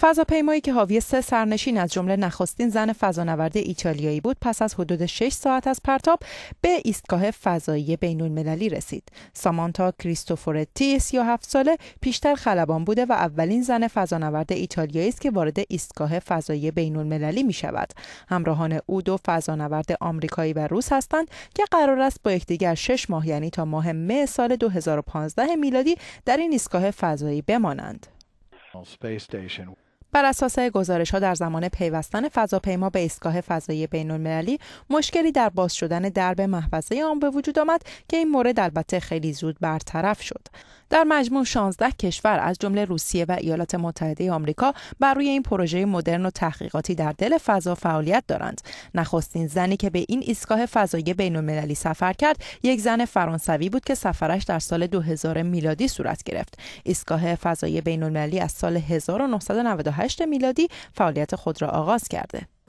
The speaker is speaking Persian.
فضاپیمایی که حاوی سه سرنشین از جمله نخستین زن فضانورد ایتالیایی بود پس از حدود 6 ساعت از پرتاب به ایستگاه فضایی بین المللی رسید. سامانتا کریستوفورتی 37 ساله پیشتر خلبان بوده و اولین زن فضانورد ایتالیایی است که وارد ایستگاه فضایی بین المللی می شود. همراهان او دو فضانورد آمریکایی و روس هستند که قرار است با یکدیگر 6 ماه یعنی تا ماه مه سال 2015 میلادی در این ایستگاه فضایی بمانند. Space station. بر اساس گزارش ها در زمان پیوستن فضاپیما به ایستگاه فضایی بین المللی مشکلی در باز شدن درب محفظه آن به وجود آمد که این مورد البته خیلی زود برطرف شد. در مجموع 16 کشور از جمله روسیه و ایالات متحده آمریکا بر روی این پروژه مدرن و تحقیقاتی در دل فضا فعالیت دارند. نخستین زنی که به این ایستگاه فضایی بین المللی سفر کرد، یک زن فرانسوی بود که سفرش در سال 2000 میلادی صورت گرفت. ایستگاه فضایی بین المللی از سال 1990 1998 میلادی فعالیت خود را آغاز کرده.